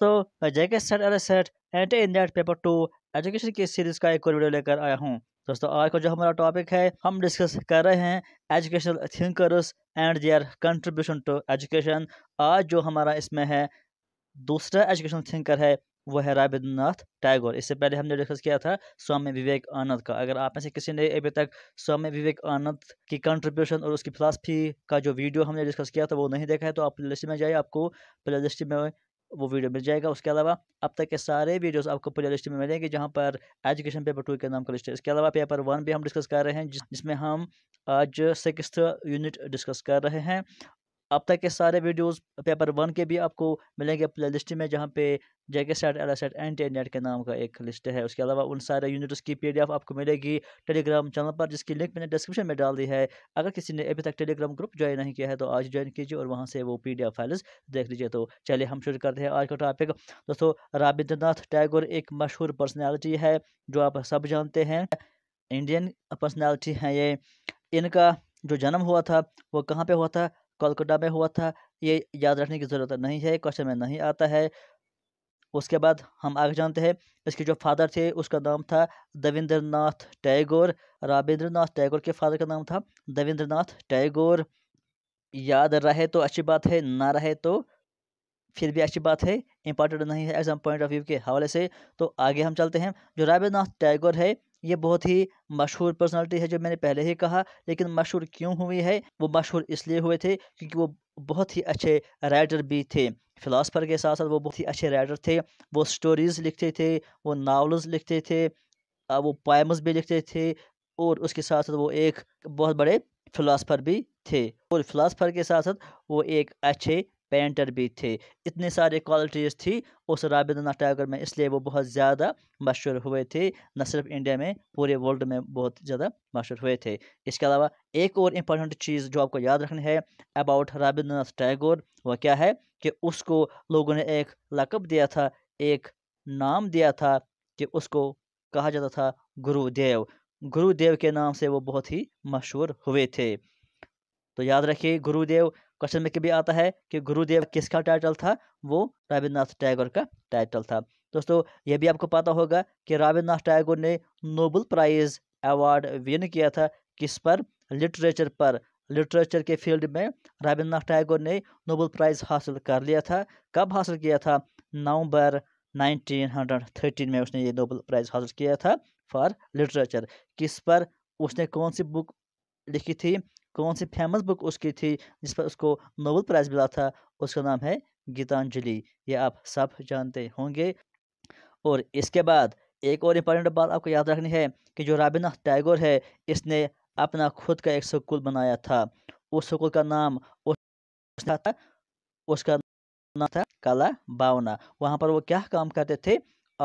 तो JK set अरे set and in that paper two education की सीरीज का एक और वीडियो लेकर आया हूँ दोस्तों आज का जो हमारा टॉपिक है हम डिस्कस कर रहे हैं educational thinkers and their contribution to education आज जो हमारा इसमें है दूसरा एजुकेशनल थिंकर है वो है रविंद्रनाथ टैगोर इससे पहले हमने डिस्कस किया था स्वामी विवेक आनंद का अगर आप में से किसी ने अभी तक स्वामी विवेक आनंद की कंट्रीब्यूशन और उसकी फिलासफी का जो वीडियो हमने डिस्कस किया था वो नहीं देखा है तो आप प्ले में जाइए आपको प्ले में वो वीडियो मिल जाएगा उसके अलावा अब तक के सारे वीडियोस आपको प्ले लिस्ट में मिलेंगे जहाँ पर एजुकेशन पेपर टू के नाम का लिस्ट है इसके अलावा पेपर वन भी हम डिस्कस कर रहे हैं जिसमें हम आज सिक्स यूनिट डिस्कस कर रहे हैं अब तक के सारे वीडियोस पेपर वन के भी आपको मिलेंगे प्ले लिस्ट में जहाँ पे JK set L set N T net के नाम का एक लिस्ट है उसके अलावा उन सारे यूनिट्स की पी आपको मिलेगी टेलीग्राम चैनल पर जिसकी लिंक मैंने डिस्क्रिप्शन में डाल दी है अगर किसी ने अभी तक टेलीग्राम ग्रुप ज्वाइन नहीं किया है तो आज ज्वाइन कीजिए और वहाँ से वो पी फाइल्स देख लीजिए तो चलिए हम शुरू करते हैं आज का टॉपिक दोस्तों रविंद्रनाथ टैगोर एक मशहूर पर्सनैलिटी है जो आप सब जानते हैं इंडियन पर्सनैलिटी हैं ये इनका जो जन्म हुआ था वो कहाँ पे हुआ था कोलकाता में हुआ था ये याद रखने की ज़रूरत नहीं है क्वेश्चन में नहीं आता है उसके बाद हम आगे जानते हैं इसके जो फादर थे उसका नाम था देवेंद्र नाथ टैगोर रविंद्रनाथ नाथ टैगोर के फादर का नाम था देवेंद्र नाथ टैगोर याद रहे तो अच्छी बात है ना रहे तो फिर भी अच्छी बात है इंपॉर्टेंट नहीं है एग्जाम पॉइंट ऑफ व्यू के हवाले से तो आगे हम चलते हैं जो रविंद्र नाथ टैगोर है ये बहुत ही मशहूर पर्सनालिटी है जो मैंने पहले ही कहा लेकिन मशहूर क्यों हुई है वो मशहूर इसलिए हुए थे क्योंकि वो बहुत ही अच्छे राइटर भी थे फ़िलासफ़र के साथ साथ वो बहुत ही अच्छे राइटर थे वो स्टोरीज़ लिखते थे वो नावल्स लिखते थे वो पोएम्स भी लिखते थे और उसके साथ साथ वो एक बहुत बड़े फ़िलासफ़र भी थे और फ़िलासफ़र के साथ साथ वो एक अच्छे पेंटर भी थे इतनी सारी क्वालिटीज़ थी उस रविंद्रनाथ टैगोर में इसलिए वो बहुत ज़्यादा मशहूर हुए थे न सिर्फ इंडिया में पूरे वर्ल्ड में बहुत ज़्यादा मशहूर हुए थे इसके अलावा एक और इम्पॉर्टेंट चीज़ जो आपको याद रखनी है अबाउट रविंद्रनाथ टैगोर वह क्या है कि उसको लोगों ने एक लकब दिया था एक नाम दिया था कि उसको कहा जाता था गुरुदेव गुरुदेव के नाम से वो बहुत ही मशहूर हुए थे तो याद रखिए गुरुदेव क्वेश्चन में कभी आता है कि गुरुदेव किसका टाइटल था वो रविन्द्रनाथ टैगोर का टाइटल था दोस्तों ये भी आपको पता होगा कि रविन्द्रनाथ टैगोर ने नोबल प्राइज़ अवार्ड विन किया था किस पर लिटरेचर पर लिटरेचर के फील्ड में रविन्द्रनाथ टैगोर ने नोबल प्राइज़ हासिल कर लिया था कब हासिल किया था नवंबर 1913 में उसने ये नोबल प्राइज़ हासिल किया था फॉर लिटरेचर किस पर उसने कौन सी बुक लिखी थी कौन सी फेमस बुक उसकी थी जिस पर उसको नोबल प्राइज़ मिला था उसका नाम है गीतांजलि ये आप सब जानते होंगे और इसके बाद एक और इम्पॉर्टेंट बात आपको याद रखनी है कि जो रविन्द्रनाथ टैगोर है इसने अपना खुद का एक स्कूल बनाया था उस स्कूल का नाम उसका था उसका नाम था कला भावना वहाँ पर वो क्या काम करते थे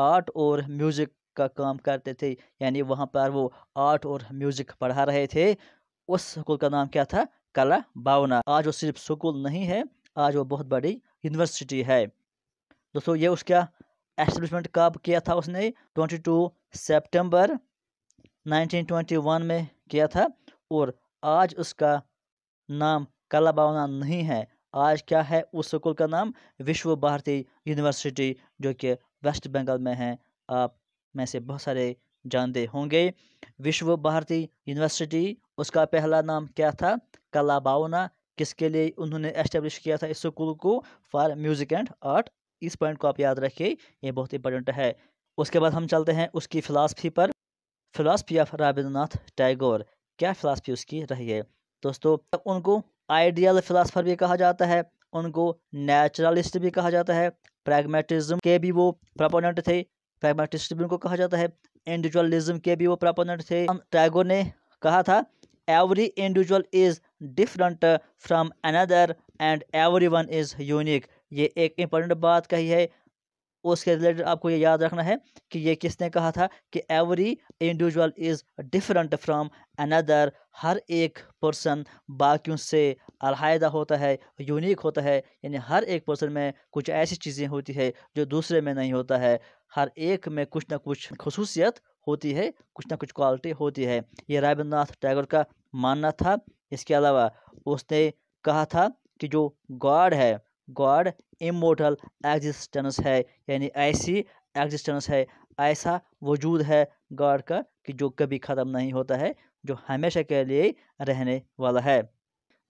आर्ट और म्यूज़िक का काम करते थे यानी वहाँ पर वो आर्ट और म्यूज़िक पढ़ा रहे थे उस स्कूल का नाम क्या था कला भावना आज वो सिर्फ स्कूल नहीं है आज वो बहुत बड़ी यूनिवर्सिटी है दोस्तों ये उसका एस्टेब्लिशमेंट कब किया था उसने 22 सितंबर 1921 में किया था और आज उसका नाम कला भावना नहीं है आज क्या है उस स्कूल का नाम विश्व भारती यूनिवर्सिटी जो कि वेस्ट बंगाल में है आप में से बहुत सारे जानते होंगे विश्व भारती यूनिवर्सिटी उसका पहला नाम क्या था कला भावना किसके लिए उन्होंने एस्टेब्लिश किया था इस स्कूल को फॉर म्यूज़िक एंड आर्ट इस पॉइंट को आप याद रखिए ये बहुत इंपॉर्टेंट है उसके बाद हम चलते हैं उसकी फ़िलासफ़ी पर फ़िलासफ़ी ऑफ रविंद्रनाथ टैगोर क्या फ़िलासफ़ी उसकी रही है दोस्तों उनको आइडियल फ़िलासफ़र भी कहा जाता है उनको नेचुरलिस्ट भी कहा जाता है प्रैग्मेटिज्म के भी वो प्रपोनेंट थे प्रैग्मेटिस्ट भी उनको कहा जाता है इंडिविजुअलिज्म के भी वो प्रपोनेंट थे टैगोर ने कहा था every individual is different uh, from another and everyone is unique ये एक इम्पॉर्टेंट बात कही है उसके रिलेटेड आपको ये याद रखना है कि ये किसने कहा था कि every individual is different from another हर एक पर्सन बाकियों से अलहदा होता है यूनिक होता है यानी हर एक पर्सन में कुछ ऐसी चीज़ें होती है जो दूसरे में नहीं होता है हर एक में कुछ ना कुछ खसूसियत होती है कुछ ना कुछ क्वालिटी होती है ये रविंद्रनाथ टैगोर का मानना था इसके अलावा उसने कहा था कि जो गॉड है गॉड इमोटल एग्जिस्टेंस है यानी ऐसी एग्जिस्टेंस है ऐसा वजूद है गॉड का कि जो कभी ख़त्म नहीं होता है जो हमेशा के लिए रहने वाला है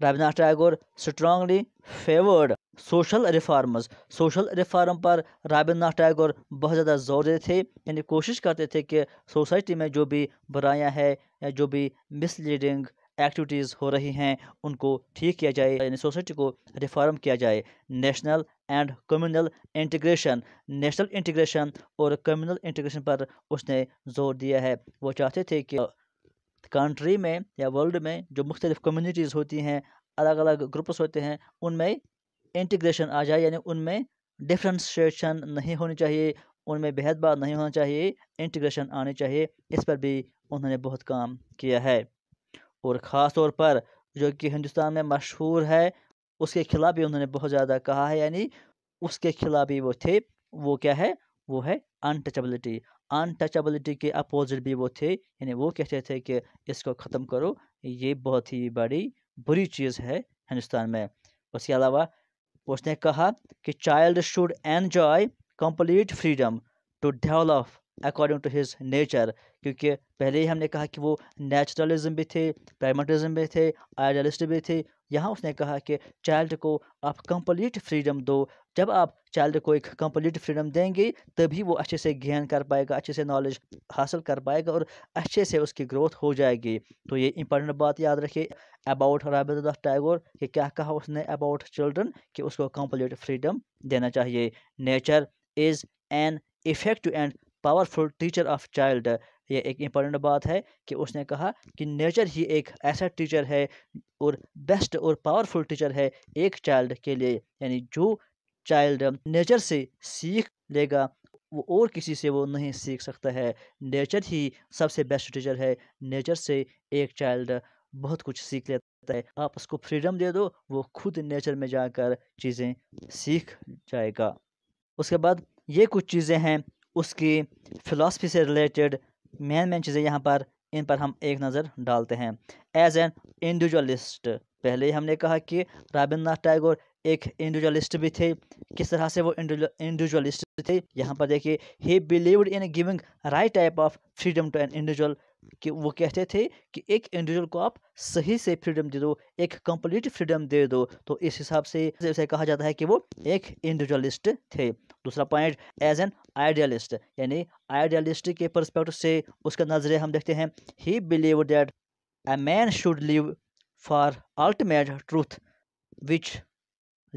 Ravinath Tagore strongly favoured social reforms social reform पर रविन्द्रनाथ टैगोर बहुत ज़्यादा जोर देते थे यानी कोशिश करते थे कि सोसाइटी में जो भी बुराइयां हैं या जो भी मिसलीडिंग एक्टिविटीज़ हो रही हैं उनको ठीक किया जाए यानी सोसाइटी को रिफॉर्म किया जाए national and communal integration national integration और कम्युनल इंटीग्रेशन पर उसने जोर दिया है वो चाहते थे कि कंट्री में या वर्ल्ड में जो मुख्तलिफ़ कम्यूनिटीज़ होती हैं अलग अलग ग्रुप्स होते हैं उनमें इंटीग्रेशन आ जाए यानी उनमें डिफ्रेंशिएशन नहीं होनी चाहिए उनमें भेदभाव नहीं होना चाहिए इंटीग्रेशन आनी चाहिए इस पर भी उन्होंने बहुत काम किया है और ख़ास तौर पर जो कि हिंदुस्तान में मशहूर है उसके खिलाफ भी उन्होंने बहुत ज़्यादा कहा है यानी उसके खिलाफ भी वो थे वो क्या है वो है अनटचबलिटी अनटचबलिटी के अपोजिट भी वो थे यानी वो कहते थे कि इसको ख़त्म करो ये बहुत ही बड़ी बुरी चीज़ है हिंदुस्तान में उसके अलावा उसने कहा कि child should enjoy complete freedom to develop according to his nature क्योंकि पहले ही हमने कहा कि वो नेचुरलिज्म भी थे प्राइमेटिज्म भी थे आइडियलिस्ट भी थे यहाँ उसने कहा कि चाइल्ड को आप कंप्लीट फ्रीडम दो जब आप चाइल्ड को एक कंप्लीट फ्रीडम देंगे तभी वो अच्छे से गेन कर पाएगा अच्छे से नॉलेज हासिल कर पाएगा और अच्छे से उसकी ग्रोथ हो जाएगी तो ये इंपॉर्टेंट बात याद रखिए अबाउट रविंद्रनाथ टैगोर कि क्या कहा उसने अबाउट चिल्ड्रन कि उसको कंप्लीट फ्रीडम देना चाहिए nature is an effective and powerful teacher of child ये एक इम्पॉर्टेंट बात है कि उसने कहा कि नेचर ही एक ऐसा टीचर है और बेस्ट और पावरफुल टीचर है एक चाइल्ड के लिए यानी जो चाइल्ड नेचर से सीख लेगा वो और किसी से वो नहीं सीख सकता है नेचर ही सबसे बेस्ट टीचर है नेचर से एक चाइल्ड बहुत कुछ सीख लेता है आप उसको फ्रीडम दे दो वो खुद नेचर में जाकर चीज़ें सीख जाएगा उसके बाद ये कुछ चीज़ें हैं उसकी फ़िलासफ़ी से रिलेटेड मेन मेन चीज़ें यहाँ पर इन पर हम एक नज़र डालते हैं एज एन इंडिविजुअलिस्ट पहले ही हमने कहा कि रविन्द्रनाथ टैगोर एक इंडिविजुअलिस्ट भी थे किस तरह से वो इंडिविजुअलिस्ट थे यहाँ पर देखिए he believed in giving right type of freedom to an individual कि वो कहते थे कि एक इंडिविजुअल को आप सही से फ्रीडम दे दो एक कंप्लीट फ्रीडम दे दो तो इस हिसाब से उसे कहा जाता है कि वो एक इंडिविजुअलिस्ट थे दूसरा पॉइंट एज एन आइडियलिस्ट यानी आइडियलिस्ट के परस्पेक्टिव से उसका नजरिया हम देखते हैं he believe that a man should live for ultimate truth which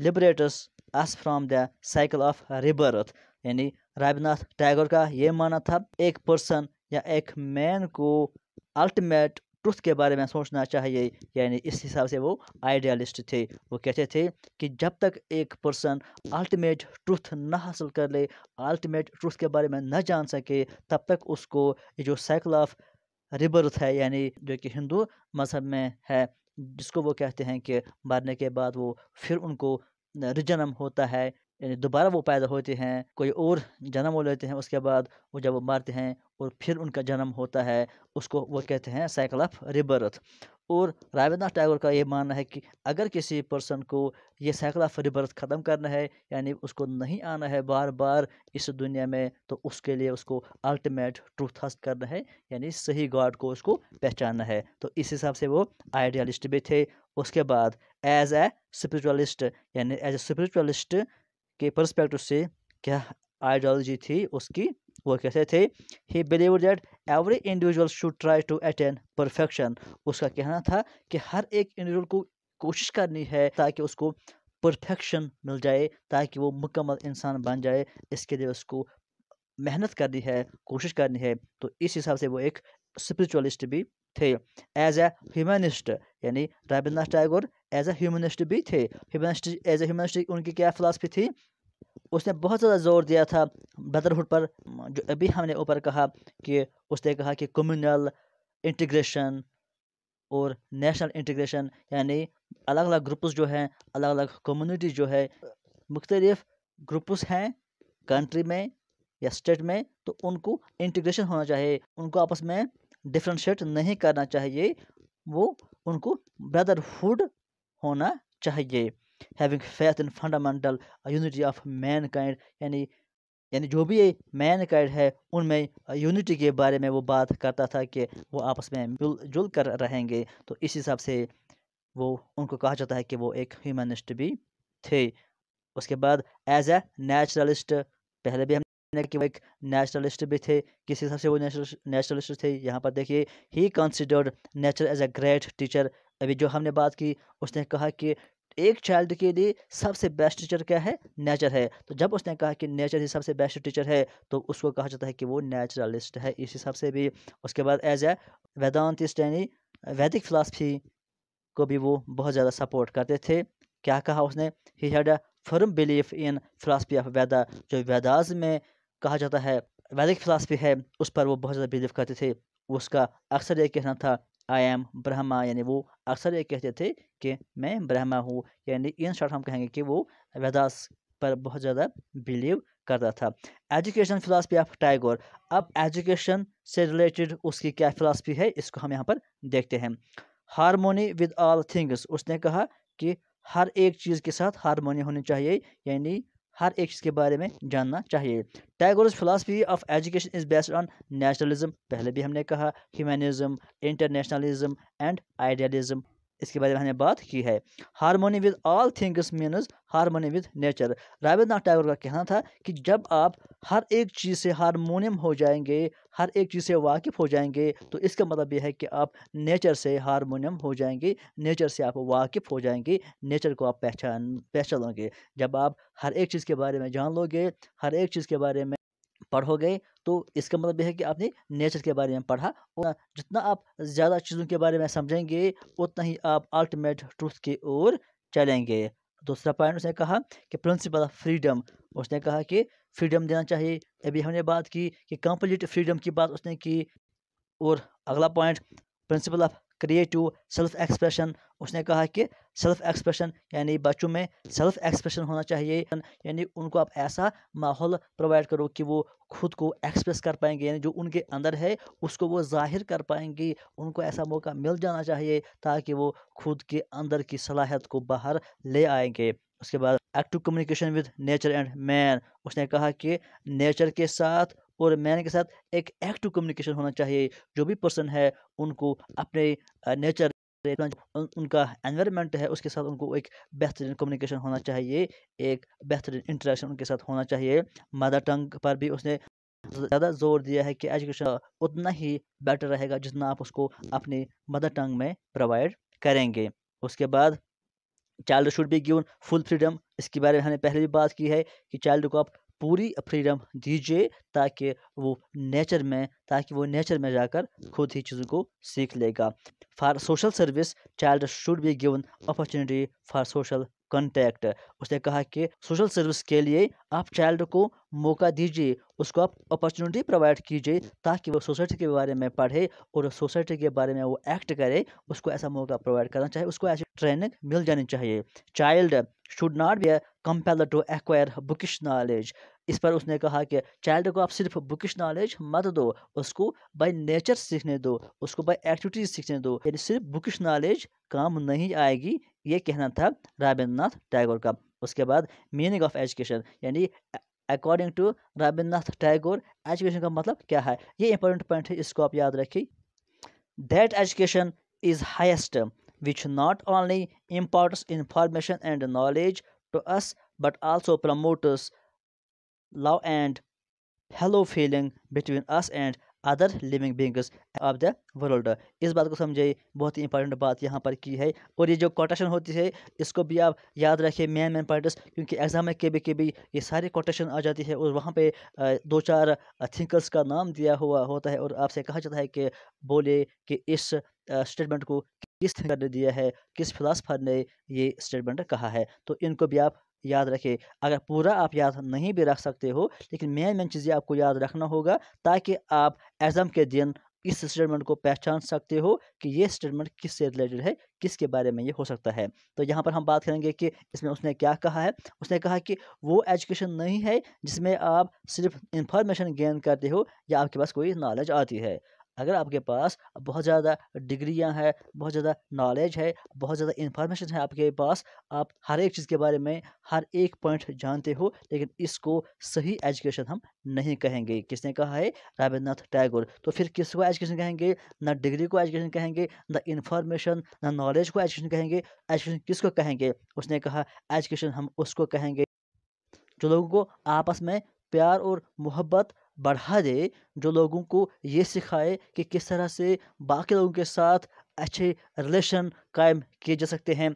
liberates us from the cycle of rebirth यानी रविनाथ टैगोर का ये मानना था एक पर्सन या एक मैन को अल्टीमेट ट्रुथ के बारे में सोचना चाहिए यानी इस हिसाब से वो आइडियालिस्ट थे वो कहते थे कि जब तक एक पर्सन अल्टीमेट ट्रुथ ना हासिल कर ले अल्टीमेट ट्रुथ के बारे में न जान सके तब तक उसको ये जो साइकिल ऑफ रिबर्थ है यानी जो कि हिंदू मज़हब में है जिसको वो कहते हैं कि मरने के बाद वो फिर उनको रिजन्म होता है यानी दोबारा वो पैदा होते हैं कोई और जन्म हो लेते हैं उसके बाद वो जब मरते हैं और फिर उनका जन्म होता है उसको वो कहते हैं साइकिल ऑफ रिबर्थ और रविंद्रनाथ टैगोर का ये मानना है कि अगर किसी पर्सन को ये साइकिल ऑफ रिबर्थ ख़त्म करना है यानी उसको नहीं आना है बार बार इस दुनिया में तो उसके लिए उसको अल्टीमेट ट्रूथ हस्त करना है यानी सही गॉड को उसको पहचानना है तो इस हिसाब से वो आइडियलिस्ट भी थे उसके बाद एज ए स्परिचुअलिस्ट यानी एज ए स्परिचुअलिस्ट के परस्पेक्टिव से क्या आइडियोलॉजी थी उसकी वो कहते थे he believe that every individual should try to attain perfection उसका कहना था कि हर एक इंडिविजुअल को कोशिश करनी है ताकि उसको परफेक्शन मिल जाए ताकि वो मुकम्मल इंसान बन जाए इसके लिए उसको मेहनत करनी है कोशिश करनी है तो इस हिसाब से वो एक स्परिचुअलिस्ट भी थे एज ए ह्यूमनिस्ट यानी Rabindranath Tagore as a humanist भी थे ह्यूमनिस्ट एज ए ह्यूमनिस्ट उनकी क्या फिलासफी थी उसने बहुत ज़्यादा जोर दिया था ब्रदरहुड पर जो अभी हमने ऊपर कहा कि उसने कहा कि कम्युनल इंटीग्रेशन और नेशनल इंटीग्रेशन यानी अलग अलग ग्रुप्स जो हैं अलग अलग कम्युनिटी जो है मुख्तलिफ ग्रुप्स हैं कंट्री में या स्टेट में तो उनको इंटीग्रेशन होना चाहिए उनको आपस में डिफ्रेंशिएट नहीं करना चाहिए वो उनको ब्रदरहुड होना चाहिए having faith in fundamental unity of mankind यानी यानी जो भी मैन काइंड है उनमें यूनिटी के बारे में वो बात करता था कि वो आपस में मिल जुल कर रहेंगे तो इस हिसाब से वो उनको कहा जाता है कि वो एक ह्यूमनिस्ट भी थे उसके बाद एज ए नेचुरलिस्ट पहले भी हम कि वो एक नेशनलिस्ट भी थे किस हिसाब से वो नेशनलिस्ट थे यहाँ पर देखिए he considered nature as a great teacher अभी जो हमने बात की उसने कहा कि एक चाइल्ड के लिए सबसे बेस्ट टीचर क्या है नेचर है तो जब उसने कहा कि नेचर ही सबसे बेस्ट टीचर है तो उसको कहा जाता है कि वो नेचुरलिस्ट है इस हिसाब से भी उसके बाद एज ए वेदांत यानी वैदिक फिलासफी को भी वो बहुत ज़्यादा सपोर्ट करते थे क्या कहा उसने he had a firm belief in philosophy of Veda जो वैदाज में कहा जाता है वैदिक फिलासफी है उस पर वो बहुत ज़्यादा बिलीव करते थे उसका अक्सर ये कहना था आई एम ब्रह्मा यानी वो अक्सर ये कहते थे कि मैं ब्रह्मा हूँ यानी इन शॉर्ट हम कहेंगे कि वो वेदास पर बहुत ज़्यादा बिलीव करता था एजुकेशन फिलासफी ऑफ टाइगोर अब एजुकेशन से रिलेटेड उसकी क्या फिलासफी है इसको हम यहाँ पर देखते हैं हारमोनी विद ऑल थिंग्स उसने कहा कि हर एक चीज़ के साथ हारमोनी होनी चाहिए यानी हर एक चीज़ के बारे में जानना चाहिए Tagore's philosophy of education is based on nationalism पहले भी हमने कहा ह्यूमनिज्म इंटरनेशनलिज्म एंड आइडियलिज्म इसके बारे में हमने बात की है harmony with all things means harmony with nature Rabindranath Tagore का कहना था कि जब आप हर एक चीज़ से हारमोनियम हो जाएंगे हर एक चीज़ से वाकिफ़ हो जाएंगे तो इसका मतलब यह है कि आप नेचर से हारमोनियम हो जाएंगे नेचर से आप वाकिफ़ हो जाएंगे नेचर को आप पहचान पहचान लोगे जब आप हर एक चीज़ के बारे में जान लोगे हर एक चीज़ के बारे में पढ़ोगे तो इसका मतलब यह है कि आपने नेचर के बारे में पढ़ा और जितना आप ज़्यादा चीज़ों के बारे में समझेंगे उतना ही आप अल्टीमेट ट्रूथ की ओर चलेंगे दूसरा पॉइंट उसने कहा कि प्रिंसिपल ऑफ फ्रीडम उसने कहा कि फ्रीडम देना चाहिए अभी हमने बात की कि कंप्लीट फ्रीडम की बात उसने की और अगला point principle of creative self expression उसने कहा कि सेल्फ एक्सप्रेशन यानी बच्चों में सेल्फ एक्सप्रेशन होना चाहिए यानी उनको आप ऐसा माहौल प्रोवाइड करो कि वो खुद को एक्सप्रेस कर पाएंगे यानी जो उनके अंदर है उसको वो जाहिर कर पाएंगे उनको ऐसा मौका मिल जाना चाहिए ताकि वो खुद के अंदर की सलाहियत को बाहर ले आएंगे उसके बाद active communication with nature and man उसने कहा कि नेचर के साथ और मैन के साथ एक एक्टिव कम्युनिकेशन होना चाहिए जो भी पर्सन है उनको अपने नेचर उनका एनवायरनमेंट है उसके साथ उनको एक बेहतरीन कम्युनिकेशन होना चाहिए एक बेहतरीन इंटरेक्शन उनके साथ होना चाहिए मदर टंग पर भी उसने ज़्यादा जोर दिया है कि एजुकेशन उतना ही बेटर रहेगा जितना आप उसको अपनी मदर टंग में प्रोवाइड करेंगे उसके बाद child should be given full freedom इसके बारे में हमने पहले भी बात की है कि चाइल्ड को आप पूरी फ्रीडम दीजिए ताकि वो नेचर में ताकि वो नेचर में जाकर खुद ही चीज़ों को सीख लेगा for social service child should be given opportunity for social contact उसने कहा कि सोशल सर्विस के लिए आप चाइल्ड को मौका दीजिए उसको आप अपॉर्चुनिटी प्रोवाइड कीजिए ताकि वो सोसाइटी के बारे में पढ़े और सोसाइटी के बारे में वो एक्ट करे उसको ऐसा मौका प्रोवाइड करना चाहिए उसको ऐसी ट्रेनिंग मिल जानी चाहिए child should not be compelled to acquire bookish knowledge इस पर उसने कहा कि चाइल्ड को आप सिर्फ बुकिश नॉलेज मत दो उसको बाय नेचर सीखने दो उसको बाय एक्टिविटीज सीखने दो यानी सिर्फ बुकिश नॉलेज काम नहीं आएगी ये कहना था रविंद्रनाथ टैगोर का उसके बाद मीनिंग ऑफ एजुकेशन यानी according to Rabindranath Tagore education का मतलब क्या है ये इंपॉर्टेंट पॉइंट है इसको आप याद रखिए that education is highest which not only imparts information and knowledge to us but also promotes love and hello feeling between us and other living beings of the world इस बात को समझे बहुत ही इंपॉर्टेंट बात यहाँ पर की है और ये जो कोटेशन होती है इसको भी आप याद रखिए मेन मेन पॉइंट्स क्योंकि एग्जाम में कभी कभी ये सारी कोटेशन आ जाती है और वहाँ पे दो चार थिंकर्स का नाम दिया हुआ होता है और आपसे कहा जाता है कि बोले कि इस स्टेटमेंट को किस थिंकर ने दिया है किस फिलासफर ने ये स्टेटमेंट कहा है तो इनको भी आप याद रखें अगर पूरा आप याद नहीं भी रख सकते हो लेकिन मेन मेन चीज़ें आपको याद रखना होगा ताकि आप एग्ज़ाम के दिन इस स्टेटमेंट को पहचान सकते हो कि ये स्टेटमेंट किस से रिलेटेड है किसके बारे में ये हो सकता है तो यहाँ पर हम बात करेंगे कि इसमें उसने क्या कहा है उसने कहा कि वो एजुकेशन नहीं है जिसमें आप सिर्फ इंफॉर्मेशन गेन करते हो या आपके पास कोई नॉलेज आती है अगर आपके पास बहुत ज़्यादा डिग्रियां हैं बहुत ज़्यादा नॉलेज है बहुत ज़्यादा इंफॉर्मेशन है आपके पास आप हर एक चीज़ के बारे में हर एक पॉइंट जानते हो लेकिन इसको सही एजुकेशन हम नहीं कहेंगे किसने कहा है रविंद्रनाथ टैगोर तो फिर किसको एजुकेशन कहेंगे ना डिग्री को एजुकेशन कहेंगे ना इन्फॉर्मेशन ना नॉलेज को एजुकेशन कहेंगे एजुकेशन को कहेंगे उसने कहा एजुकेशन हम उसको कहेंगे जो लोगों को आपस में प्यार और मोहब्बत बढ़ा दे जो लोगों को ये सिखाए कि किस तरह से बाकी लोगों के साथ अच्छे रिलेशन कायम किए जा सकते हैं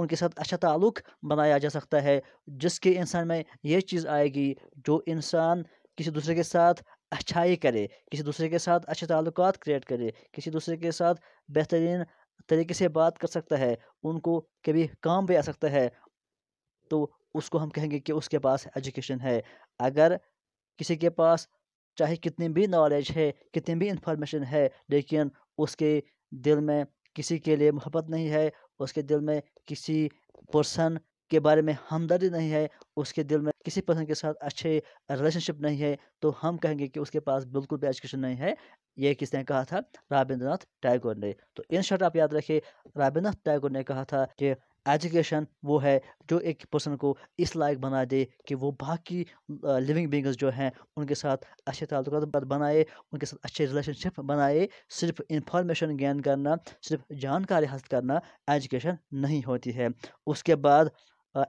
उनके साथ अच्छा ताल्लुक बनाया जा सकता है जिसके इंसान में ये चीज़ आएगी जो इंसान किसी दूसरे के साथ अच्छाई करे किसी दूसरे के साथ अच्छे ताल्लुक क्रिएट करे किसी दूसरे के साथ बेहतरीन तरीके से बात कर सकता है उनको कभी काम भी आ सकता है तो उसको हम कहेंगे कि उसके पास एजुकेशन है अगर किसी के पास चाहे कितनी भी नॉलेज है कितनी भी इंफॉर्मेशन है लेकिन उसके दिल में किसी के लिए मोहब्बत नहीं है उसके दिल में किसी पर्सन के बारे में हमदर्दी नहीं है उसके दिल में किसी पर्सन के साथ अच्छे रिलेशनशिप नहीं है तो हम कहेंगे कि उसके पास बिल्कुल भी एजुकेशन नहीं है ये किसने कहा था रविंद्रनाथ टैगोर ने तो इन शर्ट आप याद रखिए रविंद्रनाथ टैगोर ने कहा था कि एजुकेशन वो है जो एक पर्सन को इस लायक बना दे कि वो बाकी लिविंग बींग्स जो हैं उनके साथ अच्छे ताल्लुक बनाए उनके साथ अच्छे रिलेशनशिप बनाए सिर्फ इंफॉर्मेशन गेन करना सिर्फ जानकारी हासिल करना एजुकेशन नहीं होती है उसके बाद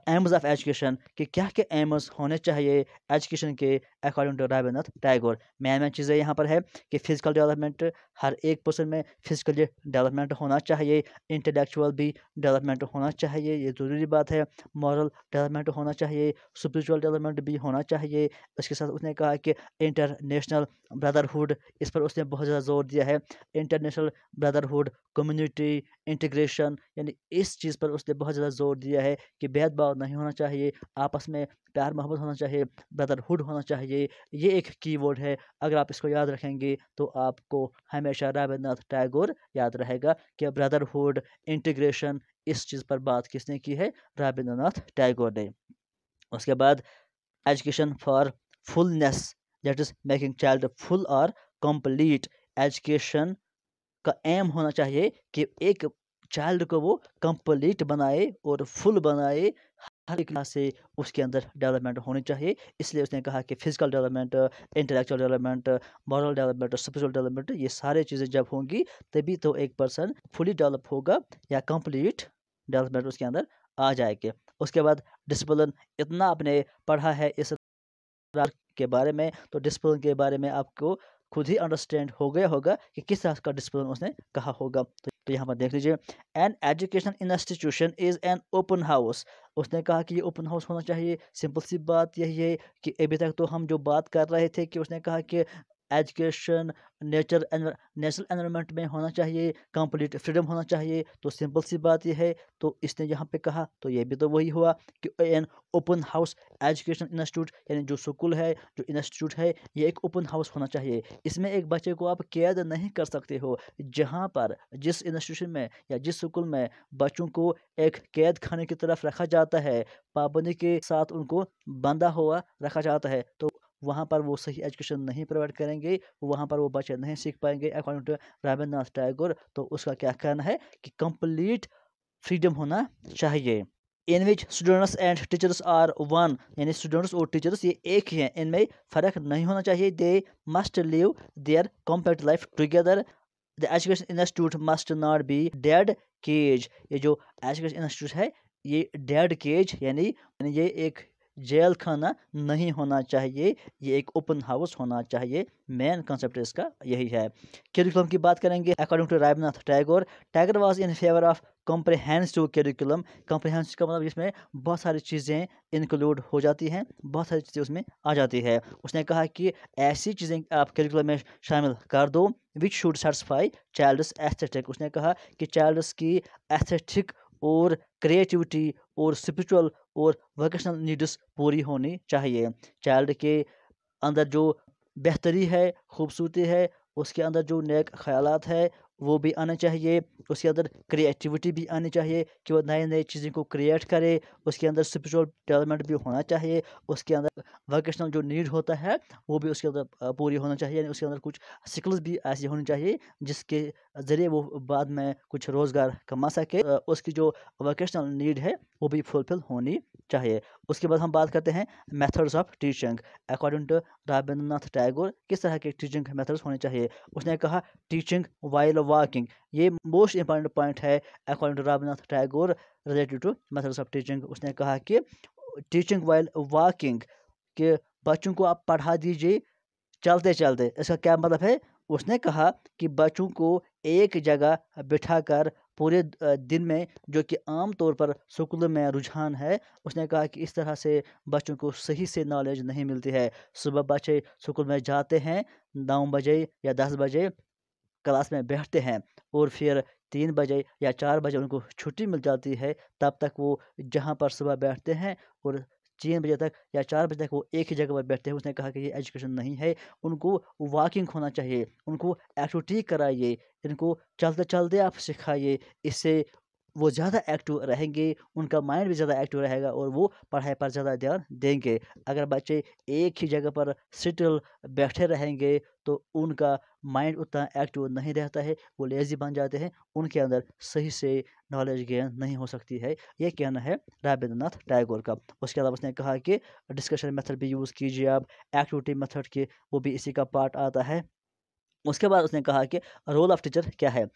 एम्स ऑफ एजुकेशन के क्या क्या एम्स होने चाहिए एजुकेशन के according to Rabindranath Tagore main main चीज़ें यहाँ पर है कि फ़िज़िकल डेवलपमेंट हर एक पर्सन में फिजिकली डेवलपमेंट होना चाहिए इंटेलेक्चुअल भी डेवलपमेंट होना चाहिए ये ज़रूरी बात है मॉरल डेवलपमेंट होना चाहिए स्परिचुअल डेवलपमेंट भी होना चाहिए इसके साथ उसने कहा कि इंटरनेशनल ब्रदरहुड इस पर उसने बहुत ज़्यादा जोर दिया है इंटरनेशनल ब्रदरहुड कम्युनिटी इंटीग्रेशन यानी इस चीज़ पर उसने बहुत ज़्यादा जोर दिया है कि भेदभाव नहीं होना चाहिए आपस में प्यार मोहब्बत होना चाहिए ब्रदरहुड होना चाहिए ये एक कीवर्ड है अगर आप इसको याद रखेंगे तो आपको हमेशा रविंद्रनाथ टैगोर याद रहेगा कि ब्रदरहुड इंटीग्रेशन इस चीज़ पर बात किसने की है रविंद्रनाथ टैगोर ने उसके बाद education for fullness that is making child full और कंप्लीट एजुकेशन का एम होना चाहिए कि एक चाइल्ड को वो कंप्लीट बनाए और फुल बनाए हर एक क्लास से उसके अंदर डेवलपमेंट होनी चाहिए इसलिए उसने कहा कि physical development intellectual development moral development और स्पिरिचुअल डेवलपमेंट ये सारी चीज़ें जब होंगी तभी तो एक पर्सन फुली डेवलप होगा या कंप्लीट डेवलपमेंट उसके अंदर आ जाएगी उसके बाद डिसिप्लिन इतना आपने पढ़ा है इस के बारे में तो डिसिप्लिन के बारे में आपको खुद ही अंडरस्टैंड हो गया होगा कि किस तरह का डिसिप्लिन उसने कहा होगा तो यहाँ पर देख लीजिए an education institution is an open house उसने कहा कि ये ओपन हाउस होना चाहिए सिंपल सी बात यही है कि अभी तक तो हम जो बात कर रहे थे कि उसने कहा कि एजुकेशन नेचर नेचुरल एनवायरनमेंट में होना चाहिए कंप्लीट फ्रीडम होना चाहिए तो सिंपल सी बात यह है तो इसने यहाँ पे कहा तो ये भी तो वही हुआ कि an open house education institute यानी जो स्कूल है जो इंस्टीट्यूट है ये एक ओपन हाउस होना चाहिए इसमें एक बच्चे को आप कैद नहीं कर सकते हो जहाँ पर जिस इंस्टीट्यूशन में या जिस स्कूल में बच्चों को एक कैद खाने की तरफ रखा जाता है पाबंदी के साथ उनको बंधा हुआ रखा जाता है तो वहाँ पर वो सही एजुकेशन नहीं प्रोवाइड करेंगे वहाँ पर वो बच्चे नहीं सीख पाएंगे अकॉर्डिंग टू रविंद्रनाथ टैगोर तो उसका क्या कहना है कि कंप्लीट फ्रीडम होना चाहिए in which students and teachers are one यानी स्टूडेंट्स और टीचर्स ये एक ही हैं इनमें फ़र्क नहीं होना चाहिए they must live their compact life together the education institute must not be dead cage ये जो एजुकेशन इंस्टीट्यूट है ये डेड केज यानी ये एक जेल खाना नहीं होना चाहिए ये एक ओपन हाउस होना चाहिए मेन कंसेप्ट इसका यही है करिकुलम की बात करेंगे according to Ramnath Tagore Tagore was in favour of comprehensive curriculum comprehensive का मतलब इसमें बहुत सारी चीज़ें इंक्लूड हो जाती हैं बहुत सारी चीज़ें उसमें आ जाती है उसने कहा कि ऐसी चीज़ें आप करिकुलम में शामिल कर दो which should satisfy child aesthetic उसने कहा कि चाइल्ड की एस्थेटिक और क्रिएटिविटी और स्पिरिचुअल और वोकेशनल नीड्स पूरी होनी चाहिए चाइल्ड के अंदर जो बेहतरी है खूबसूरती है उसके अंदर जो नेक ख्याल है वो भी आने चाहिए उसके अंदर क्रिएटिविटी भी आनी चाहिए कि वो नए नए चीज़ों को क्रिएट करे उसके अंदर स्परिचुअल डेवलपमेंट भी होना चाहिए उसके अंदर वोकेशनल जो नीड होता है वो भी उसके अंदर पूरी होना चाहिए यानी उसके अंदर कुछ स्किल्स भी ऐसी होनी चाहिए जिसके ज़रिए वो बाद में कुछ रोज़गार कमा सके उसकी जो वोकेशनल नीड है वो भी फुलफिल होनी चाहिए उसके बाद हम बात करते हैं methods of teaching according to Rabindranath Tagore किस तरह के टीचिंग मेथड्स होने चाहिए उसने कहा टीचिंग वाइल वॉकिंग ये मोस्ट इंपॉर्टेंट पॉइंट है according to Rabindranath Tagore related to methods of teaching उसने कहा कि टीचिंग वाइल वॉकिंग के बच्चों को आप पढ़ा दीजिए चलते चलते इसका क्या मतलब है उसने कहा कि बच्चों को एक जगह बिठाकर पूरे दिन में जो कि आम तौर पर स्कूल में रुझान है उसने कहा कि इस तरह से बच्चों को सही से नॉलेज नहीं मिलती है सुबह बच्चे स्कूल में जाते हैं नौ बजे या दस बजे क्लास में बैठते हैं और फिर तीन बजे या चार बजे उनको छुट्टी मिल जाती है तब तक वो जहाँ पर सुबह बैठते हैं और तीन बजे तक या चार बजे तक वो एक ही जगह पर बैठते हैं उसने कहा कि ये एजुकेशन नहीं है उनको वॉकिंग होना चाहिए उनको एक्टिविटी कराइए इनको चलते चलते आप सिखाइए इससे वो ज़्यादा एक्टिव रहेंगे उनका माइंड भी ज़्यादा एक्टिव रहेगा और वो पढ़ाई पर ज़्यादा ध्यान देंगे अगर बच्चे एक ही जगह पर सिटल बैठे रहेंगे तो उनका माइंड उतना एक्टिव नहीं रहता है वो लेज़ी बन जाते हैं उनके अंदर सही से नॉलेज गेन नहीं हो सकती है ये कहना है रविंद्रनाथ टैगोर का उसके अलावा उसने कहा कि डिस्कशन मेथड भी यूज़ कीजिए आप एक्टिविटी मेथड के वो भी इसी का पार्ट आता है उसके बाद उसने कहा कि रोल ऑफ टीचर क्या है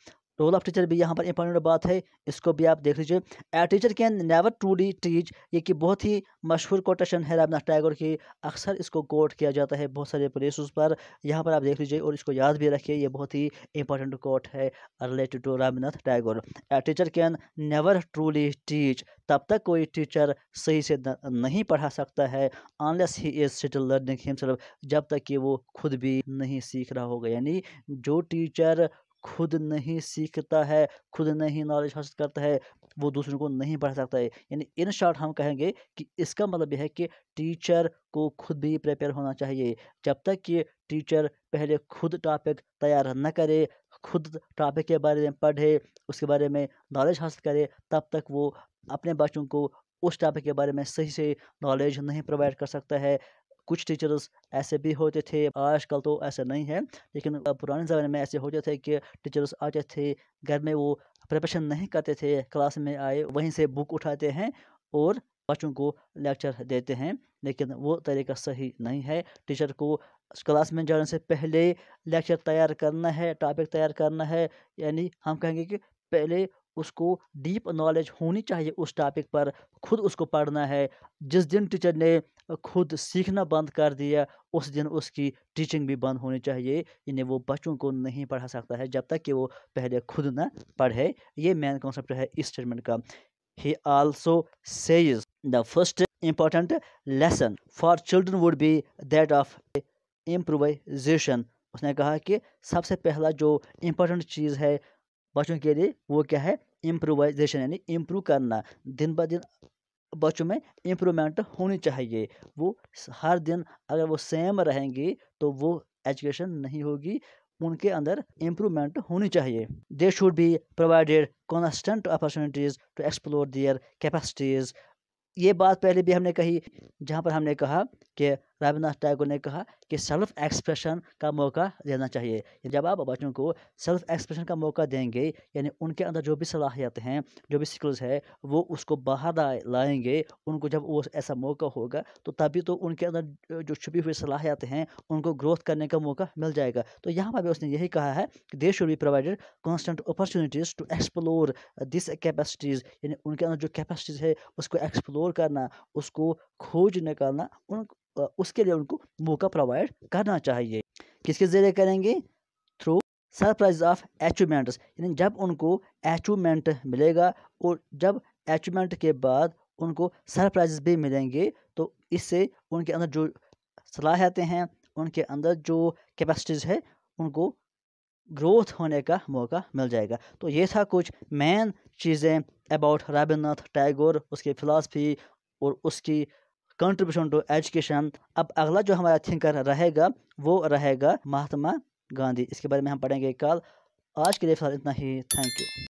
रोल ऑफ टीचर भी यहाँ पर इंपॉर्टेंट बात है इसको भी आप देख लीजिए a teacher can never truly teach ये कि बहुत ही मशहूर कोटेशन है रामनाथ टैगोर की अक्सर इसको कोट किया जाता है बहुत सारे प्लेसेस पर यहाँ पर आप देख लीजिए और इसको याद भी रखिए ये बहुत ही इंपॉर्टेंट कोट है related to Ramnath Tagore a teacher can never truly teach तब तक कोई टीचर सही से नहीं पढ़ा सकता है unless he is still learning himself जब तक कि वो खुद भी नहीं सीख रहा होगा यानी जो टीचर खुद नहीं सीखता है खुद नहीं नॉलेज हासिल करता है वो दूसरों को नहीं पढ़ा सकता है यानी इन शॉर्ट हम कहेंगे कि इसका मतलब यह है कि टीचर को खुद भी प्रिपेयर होना चाहिए जब तक कि टीचर पहले खुद टॉपिक तैयार न करे खुद टॉपिक के बारे में पढ़े उसके बारे में नॉलेज हासिल करे तब तक वो अपने बच्चों को उस टॉपिक के बारे में सही से नॉलेज नहीं प्रोवाइड कर सकता है कुछ टीचर्स ऐसे भी होते थे आजकल तो ऐसा नहीं है लेकिन पुराने ज़माने में ऐसे होते थे कि टीचर्स आते थे घर में वो प्रिपरेशन नहीं करते थे क्लास में आए वहीं से बुक उठाते हैं और बच्चों को लेक्चर देते हैं लेकिन वो तरीका सही नहीं है टीचर को क्लास में जाने से पहले लेक्चर तैयार करना है टॉपिक तैयार करना है यानी हम कहेंगे कि पहले उसको डीप नॉलेज होनी चाहिए उस टॉपिक पर खुद उसको पढ़ना है जिस दिन टीचर ने खुद सीखना बंद कर दिया उस दिन उसकी टीचिंग भी बंद होनी चाहिए इन्हें वो बच्चों को नहीं पढ़ा सकता है जब तक कि वो पहले खुद ना पढ़े ये मेन कॉन्सेप्ट है इस स्टेटमेंट का he also says the first important lesson for children would be that of improvisation उसने कहा कि सबसे पहला जो इम्पोर्टेंट चीज़ है बच्चों के लिए वो क्या है इम्प्रोवाइजेशन यानी इम्प्रूव करना दिन ब दिन बच्चों में इम्प्रूवमेंट होनी चाहिए वो हर दिन अगर वो सेम रहेंगे तो वो एजुकेशन नहीं होगी उनके अंदर इम्प्रूवमेंट होनी चाहिए they should be provided constant opportunities to explore their capacities ये बात पहले भी हमने कही जहाँ पर हमने कहा कि रविनाथ टैगोर ने कहा कि सेल्फ एक्सप्रेशन का मौका देना चाहिए जब आप बच्चों को सेल्फ एक्सप्रेशन का मौका देंगे यानी उनके अंदर जो भी सलाहियत हैं जो भी स्किल्स है वो उसको बाहर लाएंगे उनको जब वो ऐसा मौका होगा तो तभी तो उनके अंदर जो छुपी हुई सलाहियत हैं उनको ग्रोथ करने का मौका मिल जाएगा तो यहाँ पर भी उसने यही कहा है कि they should be provided constant opportunities to explore this capacities यानी उनके अंदर जो कैपेसिटीज़ है उसको एक्सप्लोर करना उसको खोज निकालना उन उसके लिए उनको मौका प्रोवाइड करना चाहिए किसके ज़रिए करेंगे थ्रू सरप्राइज ऑफ अचीवमेंट्स यानी जब उनको अचीवमेंट मिलेगा और जब अचीवमेंट के बाद उनको सरप्राइज भी मिलेंगे तो इससे उनके अंदर जो सलाहियतें हैं उनके अंदर जो कैपेसिटीज़ है उनको ग्रोथ होने का मौका मिल जाएगा तो ये था कुछ मेन चीज़ें अबाउट रविन्द्रनाथ टैगोर उसकी फ़िलासफ़ी और उसकी कंट्रीब्यूशन टू एजुकेशन अब अगला जो हमारा थिंकर रहेगा वो रहेगा महात्मा गांधी इसके बारे में हम पढ़ेंगे कल आज के लिए फिलहाल इतना ही थैंक यू